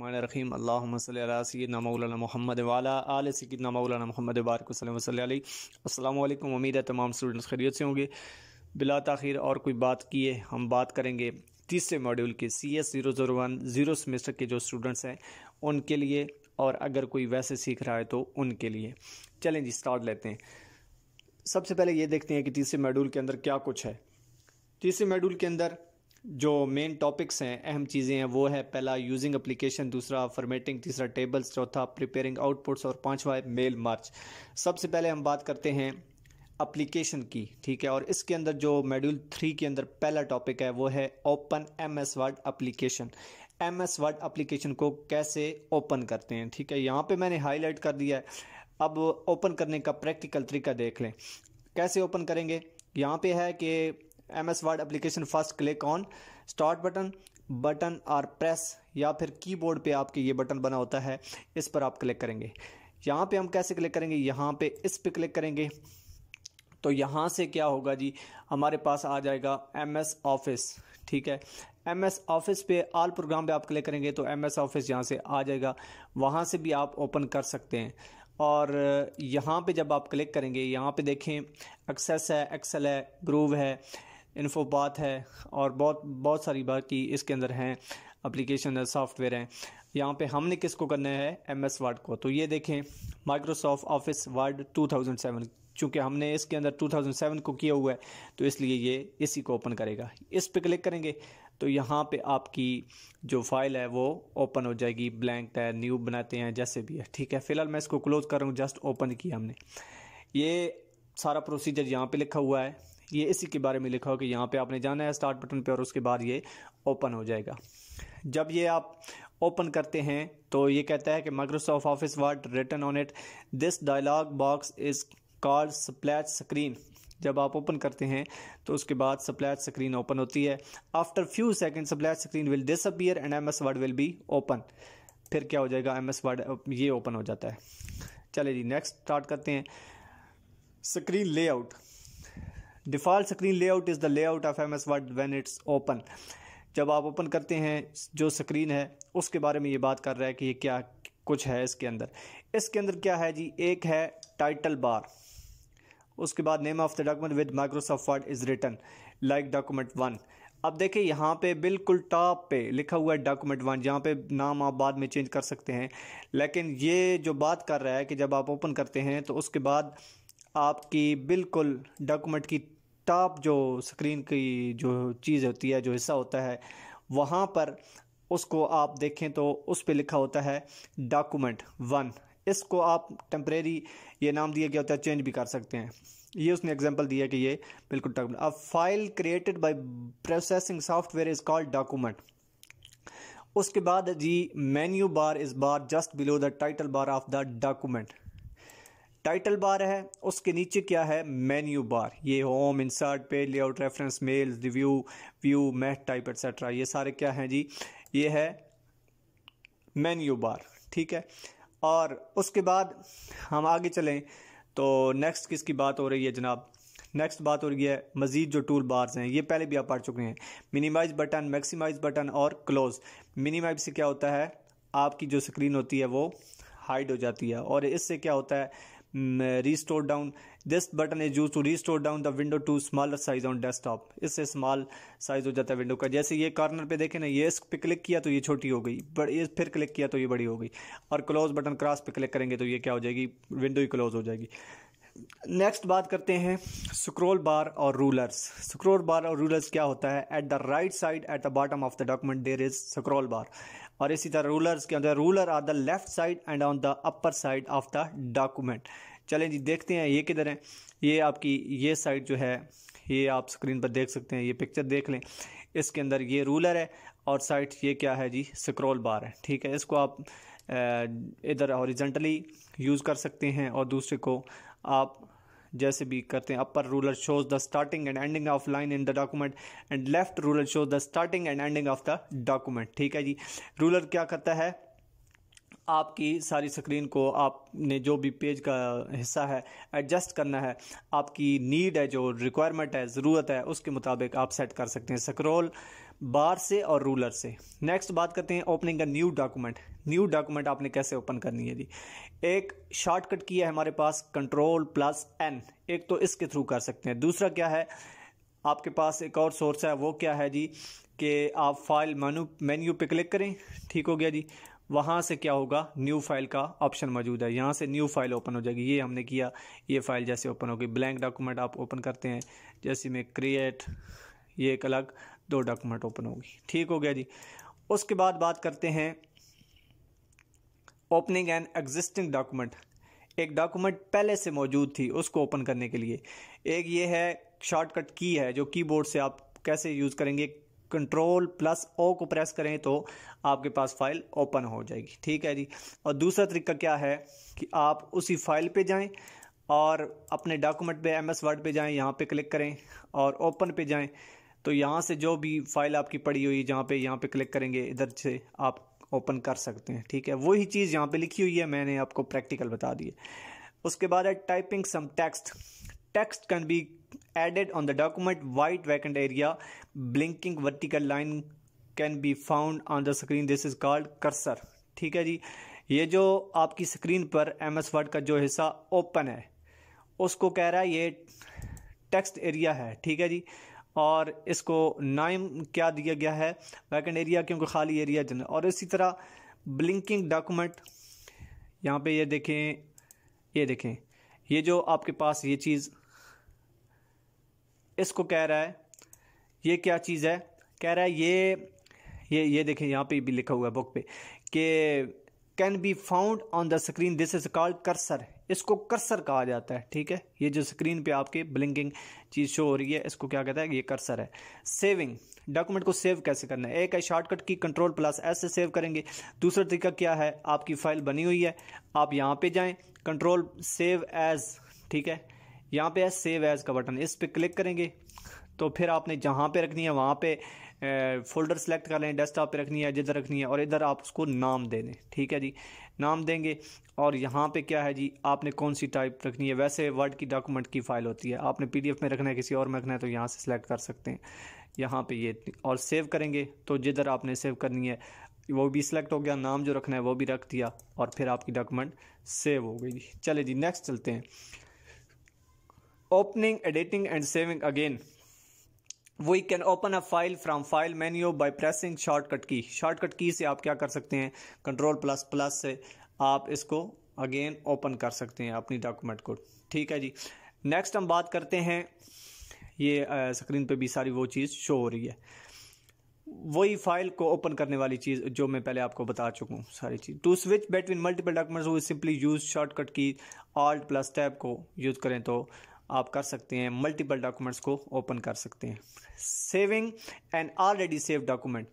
रहीम अल्लाम सैदना मौलाना मोहम्मद वाला आल सदना मौलाना मोहम्मद बारक वसलम उम्मीद है तमाम स्टूडेंट्स खरीत से होंगे बिला तखिर और कोई बात किए हम बात करेंगे तीसरे मॉड्यूल के C S zero zero one zero semester के जो स्टूडेंट्स हैं उनके लिए और अगर कोई वैसे सीख रहा है तो उनके लिए चलें जी स्टार्ट लेते हैं सबसे पहले ये देखते हैं कि तीसरे मॉड्यूल के अंदर क्या कुछ है तीसरे मॉड्यूल के अंदर जो मेन टॉपिक्स हैं अहम चीज़ें हैं वो है पहला यूजिंग एप्लीकेशन दूसरा फॉर्मेटिंग तीसरा टेबल्स चौथा प्रिपेयरिंग आउटपुट्स और पांचवा है मेल मार्च सबसे पहले हम बात करते हैं अप्लीकेशन की ठीक है और इसके अंदर जो मेड्यूल थ्री के अंदर पहला टॉपिक है वो है open M S Word application M S Word application को कैसे ओपन करते हैं ठीक है यहाँ पर मैंने हाईलाइट कर दिया है अब ओपन करने का प्रैक्टिकल तरीका देख लें कैसे ओपन करेंगे यहाँ पे है कि M S Word application first click on start button button और प्रेस या फिर कीबोर्ड पे आपके ये बटन बना होता है इस पर आप क्लिक करेंगे यहाँ पे हम कैसे क्लिक करेंगे यहाँ पे इस पे क्लिक करेंगे तो यहाँ से क्या होगा जी हमारे पास आ जाएगा एम एस ऑफिस ठीक है एम एस ऑफिस पे आल प्रोग्राम पे आप क्लिक करेंगे तो एम एस ऑफिस यहाँ से आ जाएगा वहाँ से भी आप ओपन कर सकते हैं और यहाँ पे जब आप क्लिक करेंगे यहाँ पे देखें एक्सेस है एक्सेल है ग्रूव है इन्फो बात है और बहुत बहुत सारी बाकी इसके अंदर हैं अप्लीकेशन है सॉफ्टवेयर हैं यहाँ पे हमने किसको करना है एम एस वर्ड को तो ये देखें माइक्रोसॉफ्ट ऑफिस वर्ड 2007 चूँकि हमने इसके अंदर 2007 को किया हुआ है तो इसलिए ये इसी को ओपन करेगा इस पर क्लिक करेंगे तो यहाँ पे आपकी जो फाइल है वो ओपन हो जाएगी ब्लैंक है न्यू बनाते हैं जैसे भी है ठीक है फिलहाल मैं इसको क्लोज कर रहा हूँ जस्ट ओपन किया हमने ये सारा प्रोसीजर यहाँ पे लिखा हुआ है ये इसी के बारे में लिखा हो कि यहाँ पे आपने जाना है स्टार्ट बटन पे और उसके बाद ये ओपन हो जाएगा जब ये आप ओपन करते हैं तो ये कहता है कि Microsoft Office Word return on it this dialog box is called splash screen जब आप ओपन करते हैं तो उसके बाद सप्लैच स्क्रीन ओपन होती है after few second splash screen will disappear and M S Word will be open फिर क्या हो जाएगा एम एस वर्ड ये ओपन हो जाता है चले जी नेक्स्ट स्टार्ट करते हैं screen layout default screen layout is the layout of M S Word when it's open जब आप ओपन करते हैं जो स्क्रीन है उसके बारे में ये बात कर रहा है कि ये क्या कुछ है इसके अंदर इसके अंदर क्या है जी एक है टाइटल बार उसके बाद name of the document with Microsoft Word is written like document one अब देखिए यहाँ पे बिल्कुल टॉप पे लिखा हुआ है डॉक्यूमेंट वन जहाँ पे नाम आप बाद में चेंज कर सकते हैं लेकिन ये जो बात कर रहा है कि जब आप ओपन करते हैं तो उसके बाद आपकी बिल्कुल डॉक्यूमेंट की टॉप जो स्क्रीन की जो चीज़ होती है जो हिस्सा होता है वहाँ पर उसको आप देखें तो उस पर लिखा होता है डॉक्यूमेंट वन इसको आप टेम्प्रेरी ये नाम दिया गया होता है चेंज भी कर सकते हैं ये उसने एग्जांपल दिया कि ये बिल्कुल डॉक्यूमेंट अब file created by processing software is called document उसके बाद जी menu bar is bar just below the title bar of the document title bar है उसके नीचे क्या है मेन्यू बार ये home insert page layout reference mail review view math type etcetera ये सारे क्या हैं जी ये है मेन्यू बार ठीक है और उसके बाद हम आगे चलें तो नेक्स्ट किसकी बात हो रही है जनाब नेक्स्ट बात हो रही है मजीद जो टूल बार्स हैं ये पहले भी आप पढ़ चुके हैं मिनिमाइज बटन मैक्सिमाइज बटन और क्लोज मिनिमाइज से क्या होता है आपकी जो स्क्रीन होती है वो हाइड हो जाती है और इससे क्या होता है restore down this button is used to restore down the window to smaller size on desktop इससे small size हो जाता है window का जैसे ये corner पे देखें ना ये इस पे क्लिक किया तो ये छोटी हो गई बट ये फिर क्लिक किया तो ये बड़ी हो गई और close बटन cross पे क्लिक करेंगे तो ये क्या हो जाएगी window ही close हो जाएगी नेक्स्ट बात करते हैं स्क्रोल बार और रूलर्स स्क्रोल बार और रूलर्स क्या होता है at the right side at the bottom of the document there is scroll bar और इसी तरह रूलर्स के अंदर ruler are the left side and on the upper side of the document चलें जी देखते हैं ये किधर है ये आपकी ये साइड जो है ये आप स्क्रीन पर देख सकते हैं ये पिक्चर देख लें इसके अंदर ये रूलर है और साइड ये क्या है जी स्क्रोल बार है ठीक है इसको आप इधर हॉरिजेंटली यूज़ कर सकते हैं और दूसरे को आप जैसे भी करते हैं upper ruler shows the starting and ending of line in the document and left ruler shows the starting and ending of the document ठीक है जी रूलर क्या करता है आपकी सारी स्क्रीन को आपने जो भी पेज का हिस्सा है एडजस्ट करना है आपकी नीड है जो रिक्वायरमेंट है ज़रूरत है उसके मुताबिक आप सेट कर सकते हैं स्क्रॉल बार से और रूलर से नेक्स्ट बात करते हैं ओपनिंग का न्यू डॉक्यूमेंट न्यू डॉक्यूमेंट आपने कैसे ओपन करनी है जी एक शॉर्टकट की है हमारे पास कंट्रोल प्लस एन एक तो इसके थ्रू कर सकते हैं दूसरा क्या है आपके पास एक और सोर्स है वो क्या है जी कि आप फाइल मेनू मेन्यू पे क्लिक करें ठीक हो गया जी वहाँ से क्या होगा न्यू फाइल का ऑप्शन मौजूद है यहाँ से न्यू फाइल ओपन हो जाएगी ये हमने किया ये फाइल जैसे ओपन होगी ब्लैंक डॉक्यूमेंट आप ओपन करते हैं जैसे में क्रिएट ये एक अलग दो डॉक्यूमेंट ओपन होगी ठीक हो गया जी उसके बाद बात करते हैं ओपनिंग एन एग्जिस्टिंग डॉक्यूमेंट एक डॉक्यूमेंट पहले से मौजूद थी उसको ओपन करने के लिए एक ये है शॉर्टकट की है जो कीबोर्ड से आप कैसे यूज़ करेंगे कंट्रोल प्लस ओ को प्रेस करें तो आपके पास फाइल ओपन हो जाएगी ठीक है जी और दूसरा तरीका क्या है कि आप उसी फाइल पे जाएं और अपने डॉक्यूमेंट पे एमएस वर्ड पे जाएं यहाँ पे क्लिक करें और ओपन पे जाएं तो यहाँ से जो भी फाइल आपकी पड़ी हुई जहाँ पे यहाँ पे क्लिक करेंगे इधर से आप ओपन कर सकते हैं ठीक है वही चीज़ यहाँ पे लिखी हुई है मैंने आपको प्रैक्टिकल बता दिए उसके बाद है typing some text text can be added on the document white vacant area blinking vertical line can be found on the screen this is called cursor ठीक है जी ये जो आपकी स्क्रीन पर एम एस वर्ड का जो हिस्सा ओपन है उसको कह रहा है ये टेक्स्ट एरिया है ठीक है जी और इसको नाइम क्या दिया गया है वैकेंट एरिया क्योंकि खाली एरिया जनरल और इसी तरह ब्लिंकिंग डॉक्यूमेंट यहाँ पे ये देखें ये देखें ये जो आपके पास ये चीज़ इसको कह रहा है ये क्या चीज़ है कह रहा है ये ये ये देखें यहाँ पे भी लिखा हुआ है बुक पे कि can be found on the screen this is called cursor इसको कर्सर कहा जाता है ठीक है ये जो स्क्रीन पे आपके ब्लिंकिंग चीज़ शो हो रही है इसको क्या कहता है ये कर्सर है सेविंग डॉक्यूमेंट को सेव कैसे करना है एक है shortcut key control plus S से सेव करेंगे दूसरा तरीका क्या है आपकी फाइल बनी हुई है आप यहाँ पे जाएं कंट्रोल सेव एज ठीक है यहाँ पे है सेव एज का बटन इस पर क्लिक करेंगे तो फिर आपने जहाँ पे रखनी है वहाँ पे फोल्डर सेलेक्ट कर लें डेस्कटॉप पे रखनी है जिधर रखनी है और इधर आप उसको नाम दे दें ठीक है जी नाम देंगे और यहाँ पे क्या है जी आपने कौन सी टाइप रखनी है वैसे वर्ड की डॉक्यूमेंट की फ़ाइल होती है आपने पीडीएफ में रखना है किसी और में रखना है तो यहाँ से सिलेक्ट कर सकते हैं यहाँ पर ये और सेव करेंगे तो जिधर आपने सेव करनी है वो भी सिलेक्ट हो गया नाम जो रखना है वो भी रख दिया और फिर आपकी डॉक्यूमेंट सेव हो गई जी चले जी नेक्स्ट चलते हैं opening editing and saving again we can open a file from file menu by pressing shortcut key shortcut key से आप क्या कर सकते हैं कंट्रोल प्लस प्लस से आप इसको अगेन ओपन कर सकते हैं अपनी डॉक्यूमेंट को ठीक है जी नेक्स्ट हम बात करते हैं ये स्क्रीन पे भी सारी वो चीज़ शो हो रही है वही फाइल को ओपन करने वाली चीज़ जो मैं पहले आपको बता चुका हूँ सारी चीज़ to switch between multiple documents वो simply use shortcut key alt plus tab को यूज़ करें तो आप कर सकते हैं मल्टीपल डॉक्यूमेंट्स को ओपन कर सकते हैं saving and already save document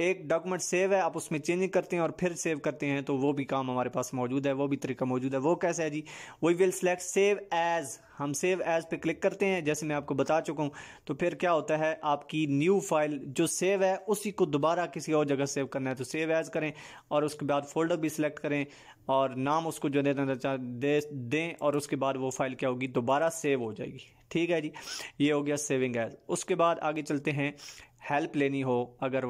एक डॉक्यूमेंट सेव है आप उसमें चेंजिंग करते हैं और फिर सेव करते हैं तो वो भी काम हमारे पास मौजूद है वो भी तरीका मौजूद है वो कैसे है जी we will select save as हम सेव एज पे क्लिक करते हैं जैसे मैं आपको बता चुका हूँ तो फिर क्या होता है आपकी न्यू फाइल जो सेव है उसी को दोबारा किसी और जगह सेव करना है तो सेव एज करें और उसके बाद फोल्डर भी सिलेक्ट करें और नाम उसको जो दे देना तो दे दें और उसके बाद वो फाइल क्या होगी दोबारा सेव हो जाएगी ठीक है जी ये हो गया सेविंग एज उसके बाद आगे चलते हैं हेल्प लेनी हो अगर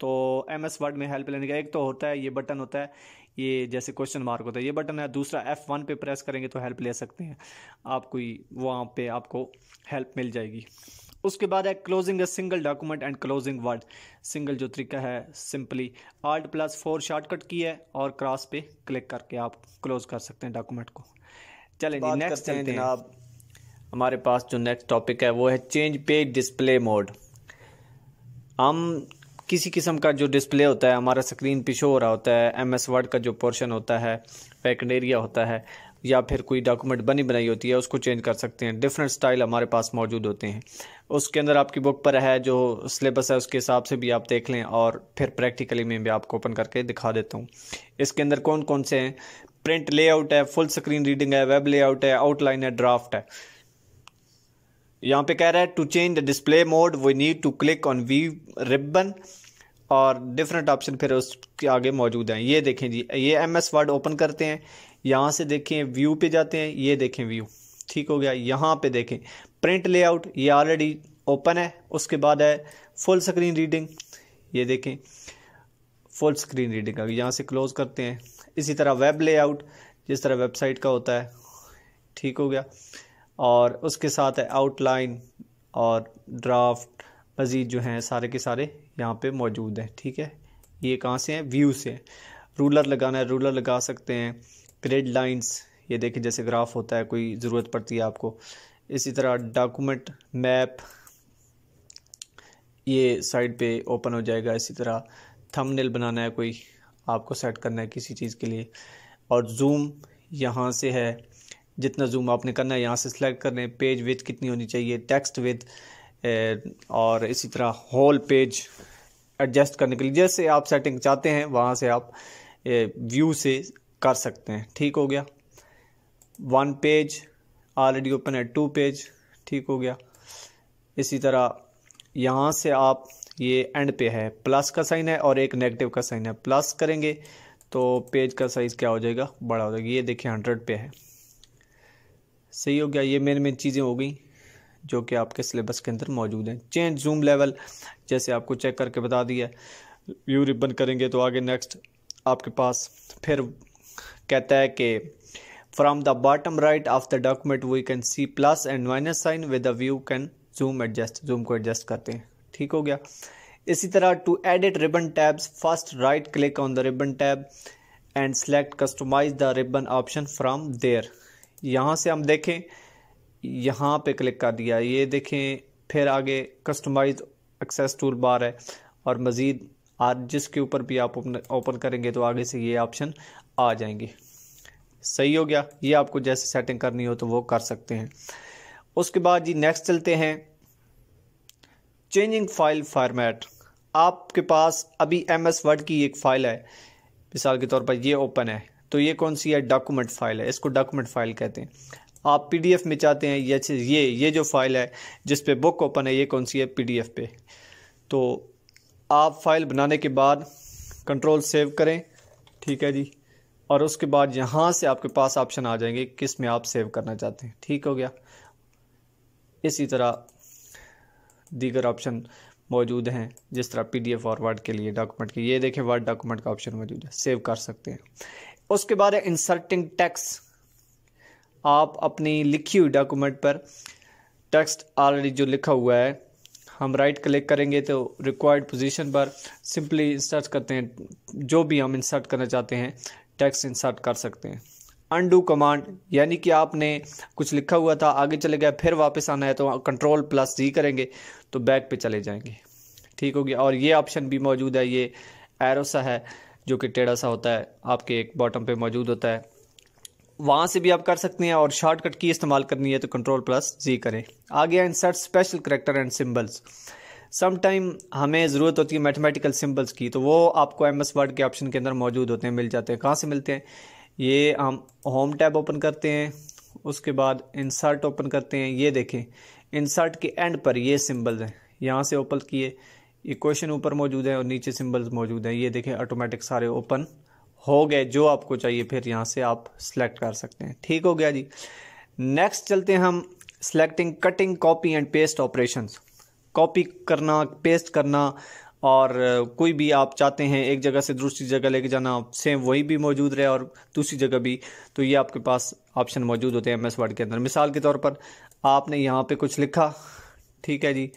तो एम एस वर्ड में हेल्प लेने का एक तो होता है ये बटन होता है ये जैसे क्वेश्चन मार्क होता है ये बटन है दूसरा एफ़ वन पे प्रेस करेंगे तो हेल्प ले सकते हैं आप कोई वहाँ पे आपको हेल्प मिल जाएगी उसके बाद है closing a single document and closing Word single जो तरीका है simply alt plus four shortcut key है और क्रॉस पे क्लिक करके आप क्लोज कर सकते हैं डॉक्यूमेंट को चलें जी नेक्स्ट हैं जनाब हमारे पास जो नेक्स्ट टॉपिक है वो है चेंज पेज डिस्प्ले मोड हम किसी किस्म का जो डिस्प्ले होता है हमारा स्क्रीन पिशो हो रहा होता है एम एस वर्ड का जो पोर्शन होता है पैकेट एरिया होता है या फिर कोई डॉक्यूमेंट बनी बनाई होती है उसको चेंज कर सकते हैं डिफरेंट स्टाइल हमारे पास मौजूद होते हैं उसके अंदर आपकी बुक पर है जो सिलेबस है उसके हिसाब से भी आप देख लें और फिर प्रैक्टिकली में भी आपको ओपन करके दिखा देता हूँ इसके अंदर कौन कौन से हैं प्रिंट लेआउट है फुल स्क्रीन रीडिंग है वेब लेआउट है आउटलाइन है ड्राफ्ट है यहाँ पे कह रहा है to change the display mode we need to click on we ribbon और डिफरेंट ऑप्शन फिर उसके आगे मौजूद हैं ये देखें जी ये एम एस वर्ड ओपन करते हैं यहाँ से देखें व्यू पे जाते हैं ये देखें व्यू ठीक हो गया यहाँ पे देखें प्रिंट लेआउट ये ऑलरेडी ओपन है उसके बाद है फुल स्क्रीन रीडिंग ये देखें फुल स्क्रीन रीडिंग अगर यहाँ से क्लोज़ करते हैं इसी तरह वेब लेआउट जिस तरह वेबसाइट का होता है ठीक हो गया और उसके साथ है आउटलाइन और ड्राफ्ट मज़ीद जो हैं सारे के सारे यहाँ पे मौजूद हैं ठीक है ये कहाँ से हैं व्यू से हैं रूलर लगाना है रूलर लगा सकते हैं ग्रेड लाइंस ये देखें जैसे ग्राफ होता है कोई ज़रूरत पड़ती है आपको इसी तरह डॉक्यूमेंट मैप ये साइड पे ओपन हो जाएगा इसी तरह थंबनेल बनाना है कोई आपको सेट करना है किसी चीज़ के लिए और जूम यहाँ से है जितना जूम आपने करना है यहाँ से सिलेक्ट कर लें पेज विथ कितनी होनी चाहिए टेक्स्ट विथ और इसी तरह होल पेज एडजस्ट करने के लिए जैसे आप सेटिंग चाहते हैं वहाँ से आप व्यू से कर सकते हैं ठीक हो गया वन पेज ऑलरेडी ओपन है टू पेज ठीक हो गया इसी तरह यहाँ से आप ये एंड पे है प्लस का साइन है और एक नेगेटिव का साइन है प्लस करेंगे तो पेज का साइज़ क्या हो जाएगा बड़ा हो जाएगा ये देखिए हंड्रेड पे है सही हो गया ये मेन मेन चीज़ें हो गई जो कि आपके सिलेबस के अंदर मौजूद हैं चेंज जूम लेवल जैसे आपको चेक करके बता दिया व्यू रिबन करेंगे तो आगे नेक्स्ट आपके पास फिर कहता है कि from the bottom right of the document we can see plus and minus sign with view can zoom adjust zoom को एडजस्ट करते हैं ठीक हो गया इसी तरह to edit ribbon tabs first right click on the ribbon tab and select customize the ribbon option from there यहाँ से हम देखें यहाँ पे क्लिक कर दिया ये देखें फिर आगे कस्टमाइज एक्सेस टूल बार है और मज़ीद आज जिसके ऊपर भी आप ओपन करेंगे तो आगे से ये ऑप्शन आ जाएंगे सही हो गया ये आपको जैसे सेटिंग करनी हो तो वो कर सकते हैं उसके बाद जी नेक्स्ट चलते हैं चेंजिंग फाइल फॉर्मेट आपके पास अभी एम एस वर्ड की एक फ़ाइल है मिसाल के तौर पर ये ओपन है तो ये कौन सी है डॉक्यूमेंट फ़ाइल है इसको डॉक्यूमेंट फ़ाइल कहते हैं आप पीडीएफ में चाहते हैं ये ये ये जो फ़ाइल है जिस पे बुक ओपन है ये कौन सी है पीडीएफ पे तो आप फाइल बनाने के बाद कंट्रोल सेव करें ठीक है जी और उसके बाद यहाँ से आपके पास ऑप्शन आ जाएंगे किस में आप सेव करना चाहते हैं ठीक हो गया इसी तरह दीगर ऑप्शन मौजूद हैं जिस तरह पीडीएफ डी वर्ड के लिए डॉक्यूमेंट के ये देखें वर्ड डॉक्यूमेंट का ऑप्शन मौजूद है सेव कर सकते हैं उसके बाद है इंसर्टिंग टेक्स्ट आप अपनी लिखी हुई डॉक्यूमेंट पर टेक्स्ट ऑलरेडी जो लिखा हुआ है हम राइट क्लिक करेंगे तो रिक्वायर्ड पोजीशन पर सिंपली इंसर्ट करते हैं जो भी हम इंसर्ट करना चाहते हैं टेक्स्ट इंसर्ट कर सकते हैं अनडू कमांड यानी कि आपने कुछ लिखा हुआ था आगे चले गया फिर वापस आना है तो कंट्रोल प्लस जी करेंगे तो बैक पे चले जाएंगे ठीक हो गया और ये ऑप्शन भी मौजूद है ये एरोसा है जो कि टेढ़ा सा होता है आपके एक बॉटम पे मौजूद होता है वहाँ से भी आप कर सकते हैं और शॉर्टकट की इस्तेमाल करनी है तो कंट्रोल प्लस जी करें आगे insert special character and symbols sometime हमें ज़रूरत होती है मैथमेटिकल सिम्बल्स की तो वो आपको एम एस वर्ड के ऑप्शन के अंदर मौजूद होते हैं मिल जाते हैं कहाँ से मिलते हैं ये हम होम टैब ओपन करते हैं उसके बाद इंसर्ट ओपन करते हैं ये देखें इंसर्ट के एंड पर ये सिम्बल्स हैं यहाँ से ओपन किए ये क्वेश्चन ऊपर मौजूद है और नीचे सिम्बल्स मौजूद हैं ये देखें ऑटोमेटिक सारे ओपन हो गए जो आपको चाहिए फिर यहाँ से आप सेलेक्ट कर सकते हैं ठीक हो गया जी नेक्स्ट चलते हैं हम selecting cutting copy and paste operations copy करना पेस्ट करना और कोई भी आप चाहते हैं एक जगह से दूसरी जगह लेके जाना सेम वही भी मौजूद रहे और दूसरी जगह भी तो ये आपके पास ऑप्शन मौजूद होते हैं एम एस वर्ड के अंदर मिसाल के तौर पर आपने यहाँ पे कुछ लिखा ठीक है जी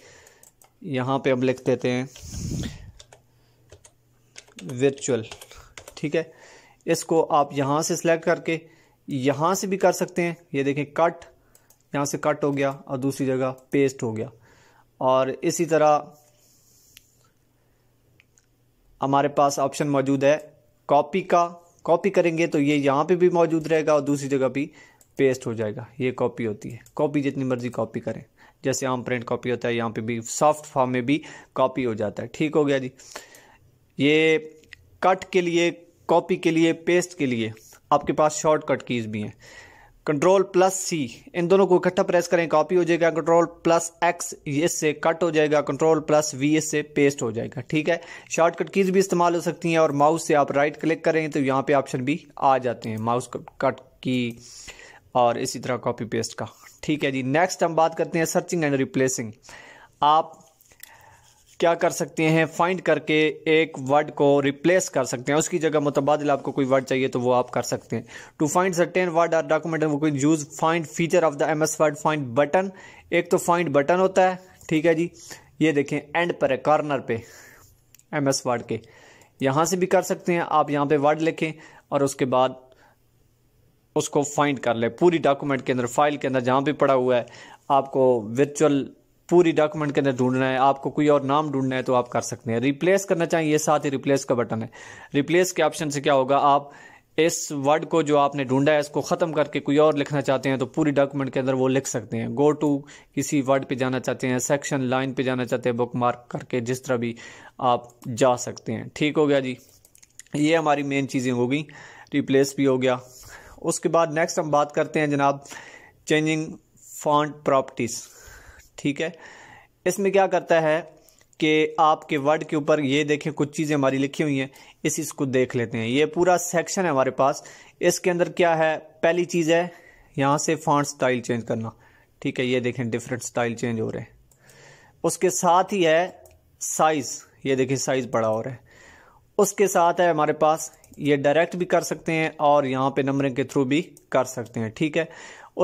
यहाँ पे हम लिख देते हैं वर्चुअल ठीक है इसको आप यहाँ से सिलेक्ट करके यहाँ से भी कर सकते हैं ये देखें कट यहाँ से कट हो गया और दूसरी जगह पेस्ट हो गया और इसी तरह हमारे पास ऑप्शन मौजूद है कॉपी का कॉपी करेंगे तो ये यहाँ पे भी मौजूद रहेगा और दूसरी जगह भी पेस्ट हो जाएगा ये कॉपी होती है कॉपी जितनी मर्जी कॉपी करें जैसे आम प्रिंट कॉपी होता है यहाँ पे भी सॉफ्ट फॉर्म में भी कॉपी हो जाता है ठीक हो गया जी ये कट के लिए कॉपी के लिए पेस्ट के लिए आपके पास शॉर्टकट कीज़ भी हैं कंट्रोल प्लस सी इन दोनों को इकट्ठा प्रेस करें कॉपी हो जाएगा कंट्रोल प्लस एक्स से कट हो जाएगा कंट्रोल प्लस वी से पेस्ट हो जाएगा ठीक है शॉर्टकट कीज भी इस्तेमाल हो सकती हैं और माउस से आप राइट क्लिक करें तो यहाँ पे ऑप्शन भी आ जाते हैं माउस कट की और इसी तरह कॉपी पेस्ट का ठीक है जी नेक्स्ट हम बात करते हैं सर्चिंग एंड रिप्लेसिंग आप क्या कर सकते हैं फाइंड करके एक वर्ड को रिप्लेस कर सकते हैं उसकी जगह मुतबादल आपको कोई वर्ड चाहिए तो वो आप कर सकते हैं to find certain word are document वो कोई use find feature of the M S Word find button एक तो फाइंड बटन होता है ठीक है जी ये देखें एंड पर है कॉर्नर पे एम एस वर्ड के यहाँ से भी कर सकते हैं आप यहाँ पे वर्ड लिखें और उसके बाद उसको फाइंड कर ले पूरी डॉक्यूमेंट के अंदर फाइल के अंदर जहाँ भी पड़ा हुआ है आपको वर्चुअल पूरी डॉक्यूमेंट के अंदर ढूंढना है आपको कोई और नाम ढूंढना है तो आप कर सकते हैं रिप्लेस करना चाहिए साथ ही रिप्लेस का बटन है रिप्लेस के ऑप्शन से क्या होगा आप इस वर्ड को जो आपने ढूंढा है इसको ख़त्म करके कोई और लिखना चाहते हैं तो पूरी डॉक्यूमेंट के अंदर वो लिख सकते हैं गो टू किसी वर्ड पे जाना चाहते हैं सेक्शन लाइन पे जाना चाहते हैं बुक मार्क करके जिस तरह भी आप जा सकते हैं ठीक हो गया जी ये हमारी मेन चीज़ें होगी रिप्लेस भी हो गया उसके बाद नेक्स्ट हम बात करते हैं जनाब चेंजिंग फॉन्ट प्रॉपर्टीज़ ठीक है इसमें क्या करता है कि आपके वर्ड के ऊपर ये देखें कुछ चीज़ें हमारी लिखी हुई हैं इस इसको देख लेते हैं ये पूरा सेक्शन है हमारे पास इसके अंदर क्या है पहली चीज़ है यहाँ से फॉन्ट स्टाइल चेंज करना ठीक है ये देखें डिफरेंट स्टाइल चेंज हो रहे हैं उसके साथ ही है साइज़ ये देखें साइज़ बड़ा हो रहा है उसके साथ है हमारे पास ये डायरेक्ट भी कर सकते हैं और यहाँ पे नंबरिंग के थ्रू भी कर सकते हैं ठीक है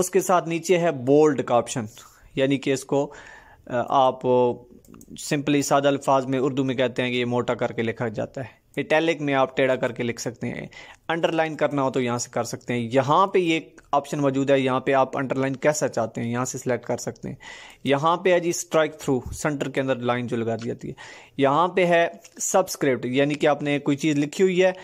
उसके साथ नीचे है बोल्ड का ऑप्शन यानी कि इसको आप सिंपली सादा अल्फाज में उर्दू में कहते हैं कि ये मोटा करके लिखा जाता है इटैलिक में आप टेढ़ा करके लिख सकते हैं अंडरलाइन करना हो तो यहाँ से कर सकते हैं यहाँ पे ये ऑप्शन मौजूद है यहाँ पे आप अंडरलाइन कैसा चाहते हैं यहाँ से सिलेक्ट कर सकते हैं यहाँ पे है जी स्ट्राइक थ्रू सेंटर के अंदर लाइन जो लगा दी जाती है यहाँ पे है सबस्क्रिप्ट यानी कि आपने कोई चीज़ लिखी हुई है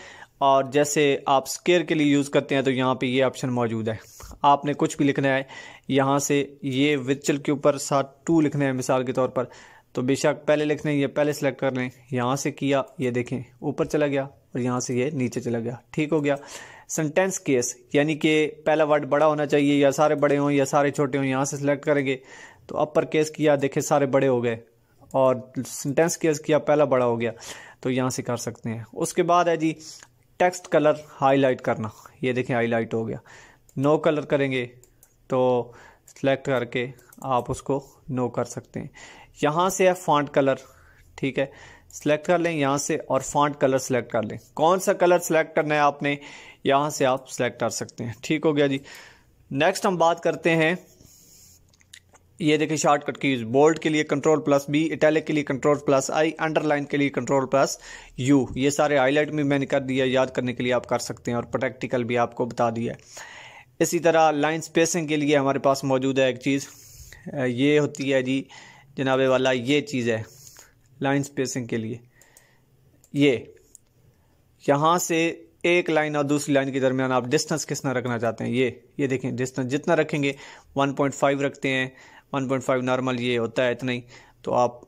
और जैसे आप स्केयर के लिए यूज़ करते हैं तो यहाँ पर ये ऑप्शन मौजूद है आपने कुछ भी लिखना है यहाँ से ये विचल के ऊपर साथ टू लिखना है मिसाल के तौर पर तो बेशक पहले लिख लें यह पहले सेलेक्ट कर लें यहाँ से किया ये देखें ऊपर चला गया और यहाँ से ये नीचे चला गया ठीक हो गया सेंटेंस केस यानी कि पहला वर्ड बड़ा होना चाहिए या सारे बड़े हों या सारे छोटे हों यहाँ से सिलेक्ट करेंगे तो अपर केस किया देखे सारे बड़े हो गए और सेंटेंस केस किया पहला बड़ा हो गया तो यहाँ से कर सकते हैं उसके बाद है जी टेक्स्ट कलर हाईलाइट करना ये देखें हाईलाइट हो गया नो कलर करेंगे तो सेलेक्ट करके आप उसको नो कर सकते हैं यहाँ से है फॉन्ट कलर ठीक है सेलेक्ट कर लें यहाँ से और फॉन्ट कलर सेलेक्ट कर लें कौन सा कलर सेलेक्ट करना है आपने यहाँ से आप सेलेक्ट कर सकते हैं ठीक हो गया जी नेक्स्ट हम बात करते हैं ये देखिए शॉर्टकट यूज बोल्ड के लिए कंट्रोल प्लस बी इटैलिक के लिए कंट्रोल प्लस आई अंडरलाइन के लिए कंट्रोल प्लस यू ये सारे हाईलाइट भी मैंने कर दिया याद करने के लिए आप कर सकते हैं और प्रैक्टिकल भी आपको बता दिया है इसी तरह लाइन स्पेसिंग के लिए हमारे पास मौजूद है एक चीज़ ये होती है जी जनाब वाला ये चीज़ है लाइन स्पेसिंग के लिए ये यहाँ से एक लाइन और दूसरी लाइन के दरमियान आप डिस्टेंस कितना रखना चाहते हैं ये ये देखें डिस्टेंस जितना रखेंगे 1.5 रखते हैं 1.5 नॉर्मल ये होता है इतना ही तो आप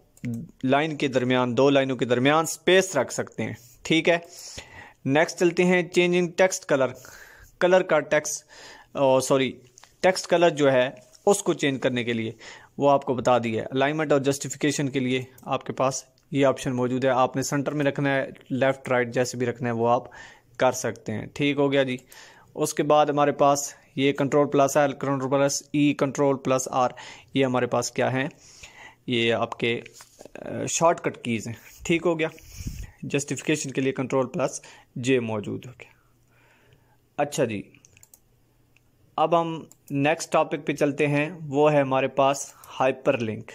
लाइन के दरमियान दो लाइनों के दरमियान स्पेस रख सकते हैं ठीक है नेक्स्ट चलते हैं चेंजिंग टेक्स्ट कलर कलर का टेक्स्ट और सॉरी टेक्स्ट कलर जो है उसको चेंज करने के लिए वो आपको बता दिया है अलाइनमेंट और जस्टिफिकेशन के लिए आपके पास ये ऑप्शन मौजूद है आपने सेंटर में रखना है लेफ़्ट राइट जैसे भी रखना है वो आप कर सकते हैं ठीक हो गया जी उसके बाद हमारे पास ये control plus L control plus E control plus R ये हमारे पास क्या है ये आपके शॉर्टकट कीज़ हैं ठीक हो गया जस्टिफिकेशन के लिए कंट्रोल प्लस जे मौजूद हो गया अच्छा जी अब हम नेक्स्ट टॉपिक पे चलते हैं वो है हमारे पास हाइपर लिंक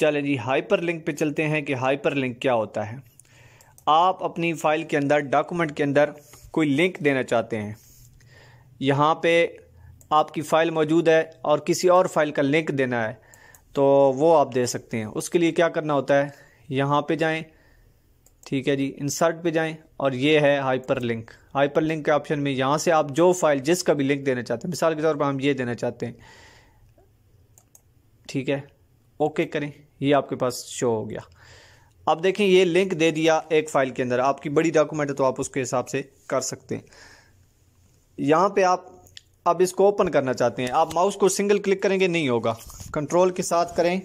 चले जी हाइपर लिंक पे चलते हैं कि हाइपर लिंक क्या होता है आप अपनी फ़ाइल के अंदर डॉक्यूमेंट के अंदर कोई लिंक देना चाहते हैं यहाँ पे आपकी फ़ाइल मौजूद है और किसी और फाइल का लिंक देना है तो वो आप दे सकते हैं उसके लिए क्या करना होता है यहाँ पे जाएं ठीक है जी इंसर्ट पे जाएं और ये है हाइपर लिंक हाइपर लिंक के ऑप्शन में यहाँ से आप जो फाइल जिसका भी लिंक देना चाहते हैं मिसाल के तौर पर हम ये देना चाहते हैं ठीक है ओके करें ये आपके पास शो हो गया अब देखें ये लिंक दे दिया एक फ़ाइल के अंदर आपकी बड़ी डॉक्यूमेंट है तो आप उसके हिसाब से कर सकते हैं यहाँ पे आप अब इसको ओपन करना चाहते हैं आप माउस को सिंगल क्लिक करेंगे नहीं होगा कंट्रोल के साथ करें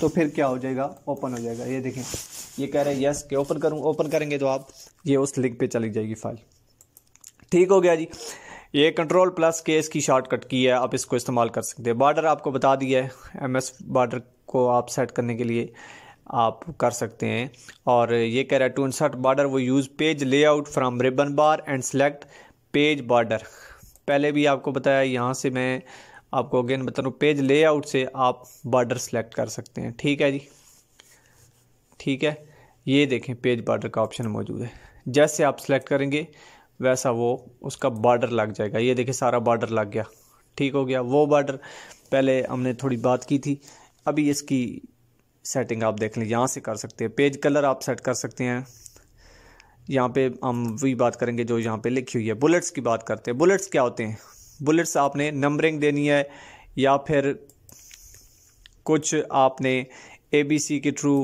तो फिर क्या हो जाएगा ओपन हो जाएगा ये देखें ये कह रहे हैं यस के ओपन करूँ ओपन करेंगे तो आप ये उस लिंक पे चली जाएगी फाइल ठीक हो गया जी ये कंट्रोल प्लस के इसकी शॉर्टकट की है आप इसको इस्तेमाल कर सकते हैं बॉर्डर आपको बता दिया है एम एस बॉर्डर को आप सेट करने के लिए आप कर सकते हैं और ये कह रहा है टू इंसर्ट बॉर्डर वो use page layout from ribbon bar and select page border पहले भी आपको बताया यहाँ से मैं आपको अगेन बता रहा हूँ पेज लेआउट से आप बॉर्डर सेलेक्ट कर सकते हैं ठीक है जी ठीक है ये देखें पेज बॉर्डर का ऑप्शन मौजूद है जैसे आप सेलेक्ट करेंगे वैसा वो उसका बॉर्डर लग जाएगा ये देखें सारा बॉर्डर लग गया ठीक हो गया वो बॉर्डर पहले हमने थोड़ी बात की थी अभी इसकी सेटिंग आप देख लें यहाँ से कर सकते हैं पेज कलर आप सेट कर सकते हैं यहाँ पे हम वही बात करेंगे जो यहाँ पे लिखी हुई है बुलेट्स की बात करते हैं बुलेट्स क्या होते हैं बुलेट्स आपने नंबरिंग देनी है या फिर कुछ आपने ए बी सी के थ्रू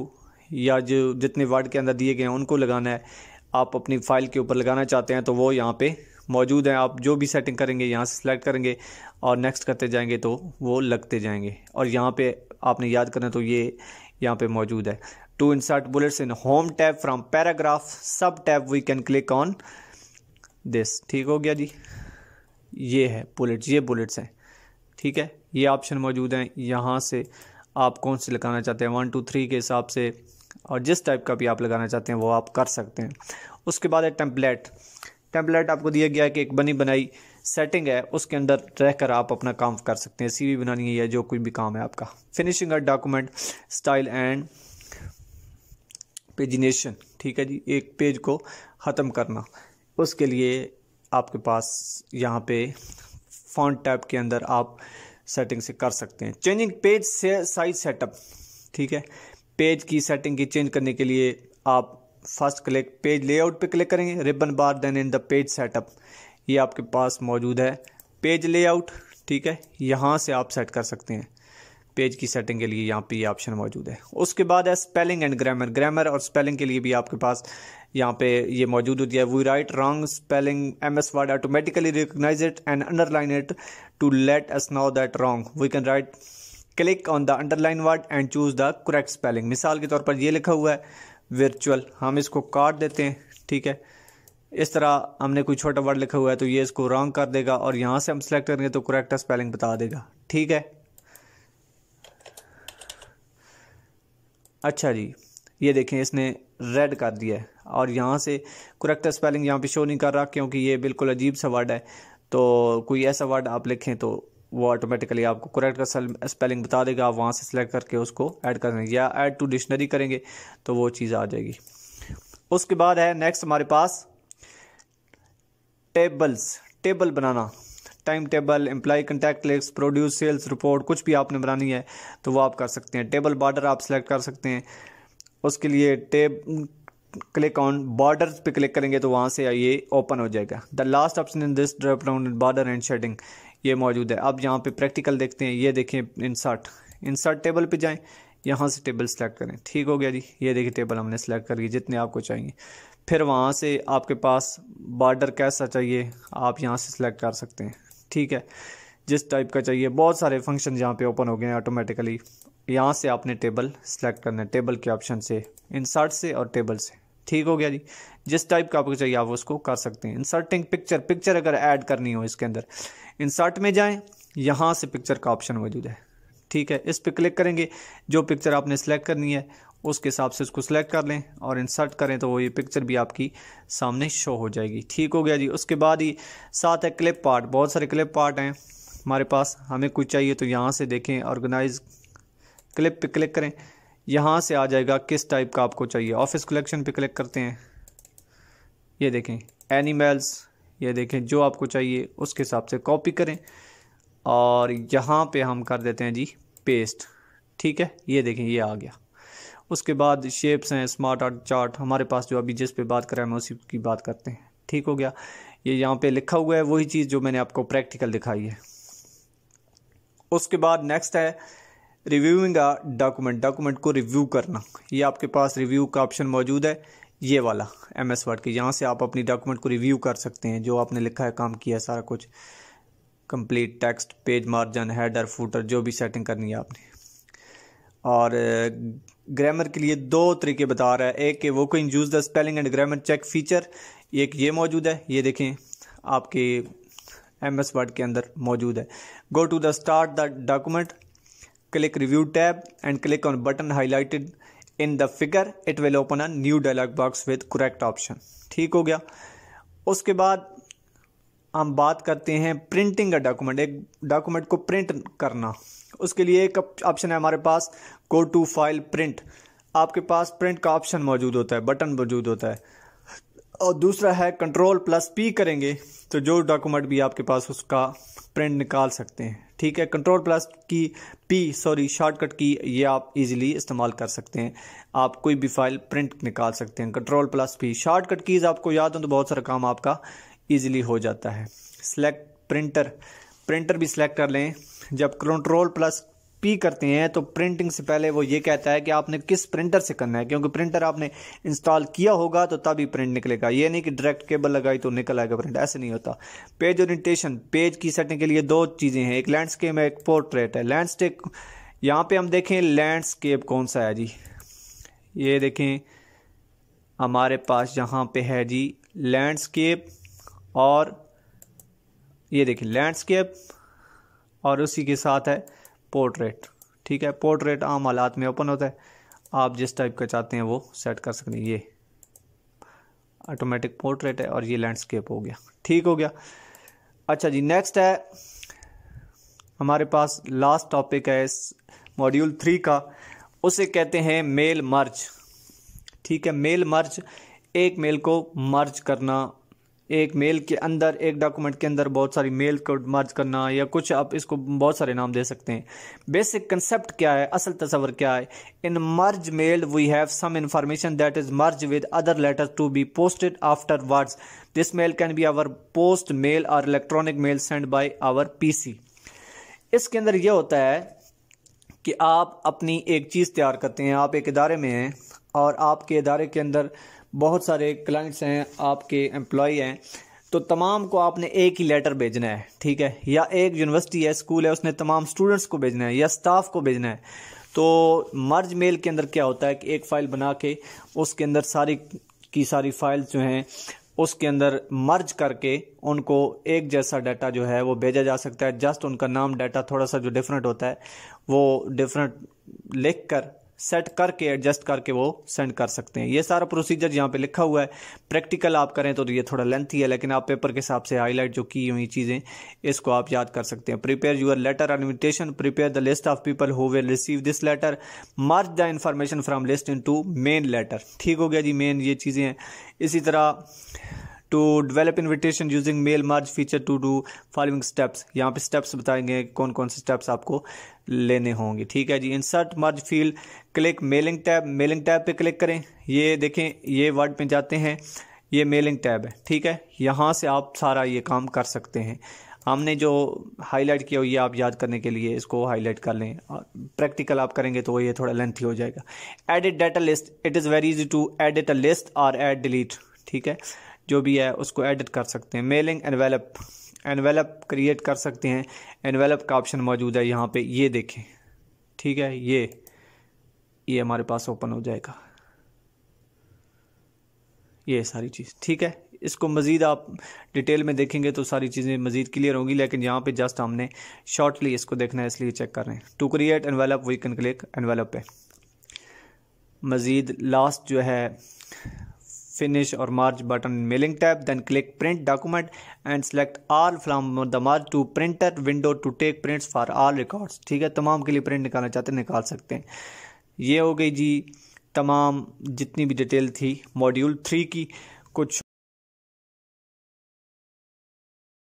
या जो जितने वर्ड के अंदर दिए गए हैं उनको लगाना है आप अपनी फ़ाइल के ऊपर लगाना चाहते हैं तो वो यहाँ पे मौजूद हैं आप जो भी सेटिंग करेंगे यहाँ से सिलेक्ट करेंगे और नेक्स्ट करते जाएंगे तो वो लगते जाएंगे और यहाँ पे आपने याद करना तो ये यहाँ पे मौजूद है to insert bullets in home tab from paragraph sub tab we can click on this ठीक हो गया जी ये है बुलेट्स ये बुलेट्स हैं ठीक है ये ऑप्शन मौजूद हैं यहाँ से आप कौन से लगाना चाहते हैं वन टू थ्री के हिसाब से और जिस टाइप का भी आप लगाना चाहते हैं वो आप कर सकते हैं उसके बाद है टेम्पलेट टेम्पलेट आपको दिया गया है कि एक बनी बनाई सेटिंग है उसके अंदर रह कर आप अपना काम कर सकते हैं सीवी बनानी है या जो कुछ भी काम है आपका फिनिशिंग और डॉक्यूमेंट स्टाइल एंड पेजिनेशन ठीक है जी एक पेज को ख़त्म करना उसके लिए आपके पास यहाँ पे फॉन्ट टैब के अंदर आप सेटिंग से कर सकते हैं चेंजिंग पेज से साइज सेटअप ठीक है पेज की सेटिंग की चेंज करने के लिए आप फर्स्ट क्लिक पेज लेआउट पे क्लिक करेंगे ribbon bar then in the page setup ये आपके पास मौजूद है पेज लेआउट ठीक है यहाँ से आप सेट कर सकते हैं पेज की सेटिंग के लिए यहाँ पे ये यह ऑप्शन मौजूद है उसके बाद है स्पेलिंग एंड ग्रामर ग्रामर और स्पेलिंग के लिए भी आपके पास यहाँ पे ये मौजूद होती है we write wrong spelling M S Word automatically recognize it and underline it to let's now that wrong we can right click on the underline word and choose the correct spelling मिसाल के तौर पर ये लिखा हुआ है virtual हम इसको काट देते हैं ठीक है इस तरह हमने कोई छोटा वर्ड लिखा हुआ है तो ये इसको रॉन्ग कर देगा और यहाँ से हम सेलेक्ट करेंगे तो करेक्ट स्पेलिंग बता देगा ठीक है अच्छा जी ये देखें इसने रेड कर दिया है और यहाँ से करेक्ट स्पेलिंग यहाँ पे शो नहीं कर रहा क्योंकि ये बिल्कुल अजीब सा वर्ड है तो कोई ऐसा वर्ड आप लिखें तो वो ऑटोमेटिकली आपको करेक्ट का स्पेलिंग बता देगा आप वहाँ से सिलेक्ट करके उसको ऐड कर देंगे या ऐड टू डिक्शनरी करेंगे तो वो चीज़ आ जाएगी उसके बाद है नेक्स्ट हमारे पास टेबल्स टेबल बनाना time table employee contact list produce sales report कुछ भी आपने बनानी है तो वो आप कर सकते हैं टेबल बॉर्डर आप सेलेक्ट कर सकते हैं उसके लिए टेब क्लिक ऑन बॉर्डर पे क्लिक करेंगे तो वहाँ से ये ओपन हो जाएगा the last option in this drop down border and shading ये मौजूद है अब यहाँ पे प्रैक्टिकल देखते हैं ये देखें इंसर्ट इंसर्ट टेबल पे जाएं यहाँ से टेबल सेलेक्ट करें ठीक हो गया जी ये देखिए टेबल हमने सेलेक्ट कर ली जितने आपको चाहिए फिर वहाँ से आपके पास बॉर्डर कैसा चाहिए आप यहाँ से सिलेक्ट कर सकते हैं ठीक है जिस टाइप का चाहिए बहुत सारे फंक्शन यहाँ पे ओपन हो गए हैं ऑटोमेटिकली यहाँ से आपने टेबल सेलेक्ट करना है टेबल के ऑप्शन से इंसर्ट से और टेबल से ठीक हो गया जी जिस टाइप का आपको चाहिए आप उसको कर सकते हैं इंसर्टिंग पिक्चर पिक्चर अगर ऐड करनी हो इसके अंदर इंसर्ट में जाएं यहाँ से पिक्चर का ऑप्शन मौजूद है ठीक है इस पर क्लिक करेंगे जो पिक्चर आपने सेलेक्ट करनी है उसके हिसाब से उसको सेलेक्ट कर लें और इंसर्ट करें तो वो ये पिक्चर भी आपकी सामने शो हो जाएगी ठीक हो गया जी उसके बाद ही साथ है क्लिप पार्ट बहुत सारे क्लिप पार्ट हैं हमारे पास हमें कुछ चाहिए तो यहाँ से देखें ऑर्गेनाइज क्लिप पे क्लिक करें यहाँ से आ जाएगा किस टाइप का आपको चाहिए ऑफिस कलेक्शन पे क्लिक करते हैं ये देखें एनिमल्स ये देखें जो आपको चाहिए उसके हिसाब से कॉपी करें और यहाँ पे हम कर देते हैं जी पेस्ट ठीक है ये देखें ये आ गया उसके बाद शेप्स हैं स्मार्ट आर्ट चार्ट हमारे पास जो अभी जिस पे बात करें हम उसी की बात करते हैं ठीक हो गया ये यहाँ पे लिखा हुआ है वही चीज़ जो मैंने आपको प्रैक्टिकल दिखाई है उसके बाद नेक्स्ट है रिव्यूइंग आ डॉक्यूमेंट डॉक्यूमेंट को रिव्यू करना ये आपके पास रिव्यू का ऑप्शन मौजूद है ये वाला एम एस वर्ड के यहाँ से आप अपनी डॉक्यूमेंट को रिव्यू कर सकते हैं जो आपने लिखा है काम किया है सारा कुछ complete text page margin header footer जो भी सेटिंग करनी है आपने और ग्रामर uh, के लिए दो तरीके बता रहा है एक के वो कोई use the spelling and grammar check feature एक ये मौजूद है ये देखें आपके एम एस वर्ड के अंदर मौजूद है go to the start the document click review tab and click on button highlighted in the figure it will open a new dialog box with correct option ठीक हो गया उसके बाद हम बात करते हैं प्रिंटिंग का डॉक्यूमेंट एक डॉक्यूमेंट को प्रिंट करना उसके लिए एक ऑप्शन है हमारे पास गो टू फाइल प्रिंट आपके पास प्रिंट का ऑप्शन मौजूद होता है बटन मौजूद होता है और दूसरा है कंट्रोल प्लस पी करेंगे तो जो डॉक्यूमेंट भी आपके पास उसका प्रिंट निकाल सकते हैं ठीक है control plus key P sorry shortcut key ये आप इजीली इस्तेमाल कर सकते हैं आप कोई भी फाइल प्रिंट निकाल सकते हैं control plus P shortcut keys आपको याद हो तो बहुत सारा काम आपका ईजिली हो जाता है सिलेक्ट प्रिंटर प्रिंटर भी सिलेक्ट कर लें जब कंट्रोल प्लस पी करते हैं तो प्रिंटिंग से पहले वो ये कहता है कि आपने किस प्रिंटर से करना है क्योंकि प्रिंटर आपने इंस्टॉल किया होगा तो तभी प्रिंट निकलेगा ये नहीं कि डायरेक्ट केबल लगाई तो निकल आएगा प्रिंट ऐसे नहीं होता पेज ओरिएंटेशन पेज की सेटिंग के लिए दो चीज़ें हैं एक लैंडस्केप है एक पोर्ट्रेट है लैंडस्केप यहाँ पर हम देखें लैंडस्केप कौन सा है जी ये देखें हमारे पास यहाँ पर है जी लैंडस्केप और ये देखें लैंडस्केप और उसी के साथ है पोर्ट्रेट ठीक है पोर्ट्रेट आम हालात में ओपन होता है आप जिस टाइप का चाहते हैं वो सेट कर सकते हैं ये ऑटोमेटिक पोर्ट्रेट है और ये लैंडस्केप हो गया ठीक हो गया अच्छा जी नेक्स्ट है हमारे पास लास्ट टॉपिक है इस मॉड्यूल थ्री का उसे कहते हैं मेल मर्ज ठीक है मेल मर्ज एक मेल को मर्ज करना एक मेल के अंदर एक डॉक्यूमेंट के अंदर बहुत सारी मेल को मर्ज करना या कुछ आप इसको बहुत सारे नाम दे सकते हैं बेसिक कंसेप्ट क्या है असल तस्वर क्या है in merge mail we have some information that is merge with other letter to be posted afterwards this mail can be our post mail और electronic mail send by our P C इसके अंदर यह होता है कि आप अपनी एक चीज़ तैयार करते हैं आप एक इदारे में हैं और आपके इदारे के अंदर बहुत सारे क्लाइंट्स हैं आपके एम्प्लॉय हैं तो तमाम को आपने एक ही लेटर भेजना है ठीक है या एक यूनिवर्सिटी है स्कूल है उसने तमाम स्टूडेंट्स को भेजना है या स्टाफ को भेजना है तो मर्ज मेल के अंदर क्या होता है कि एक फ़ाइल बना के उसके अंदर सारी की सारी फाइल जो हैं उसके अंदर मर्ज करके उनको एक जैसा डाटा जो है वो भेजा जा सकता है जस्ट उनका नाम डाटा थोड़ा सा जो डिफरेंट होता है वो डिफरेंट लिख कर सेट करके एडजस्ट करके वो सेंड कर सकते हैं ये सारा प्रोसीजर यहाँ पे लिखा हुआ है प्रैक्टिकल आप करें तो ये थोड़ा लेंथी है लेकिन आप पेपर के हिसाब से हाईलाइट जो की हुई चीज़ें इसको आप याद कर सकते हैं prepare your letter and invitation prepare the list of people who will receive this letter march the information from list into main letter ठीक हो गया जी मेन ये चीज़ें हैं इसी तरह to develop invitation using mail merge feature to do following steps यहाँ पे स्टेप्स बताएंगे कौन कौन से स्टेप्स आपको लेने होंगे ठीक है जी insert merge field click mailing tab mailing tab पे क्लिक करें ये देखें ये वर्ड पे जाते हैं ये मेलिंग टैब है ठीक है यहाँ से आप सारा ये काम कर सकते हैं हमने जो हाईलाइट किया हुई है आप याद करने के लिए इसको हाईलाइट कर लें प्रैक्टिकल आप करेंगे तो ये थोड़ा लेंथी हो जाएगा edit data list it is very easy to edit a list और एड डिलीट ठीक है जो भी है उसको एडिट कर सकते हैं मेलिंग एनवेलप एनवेलप क्रिएट कर सकते हैं एनवेलप का ऑप्शन मौजूद है यहाँ पे ये देखें ठीक है ये ये हमारे पास ओपन हो जाएगा ये सारी चीज़ ठीक है इसको मज़ीद आप डिटेल में देखेंगे तो सारी चीज़ें मज़ीद क्लियर होंगी लेकिन यहाँ पे जस्ट हमने शॉर्टली इसको देखना है इसलिए चेक कर रहे हैं to create envelope we can click envelope पे मज़ीद लास्ट जो है finish or merge button in mailing tab then click print document and select all from the merge to printer window to take prints for all records ठीक है तमाम के लिए print निकालना चाहते हैं निकाल सकते हैं ये हो गई जी तमाम जितनी भी डिटेल थी मॉड्यूल थ्री की कुछ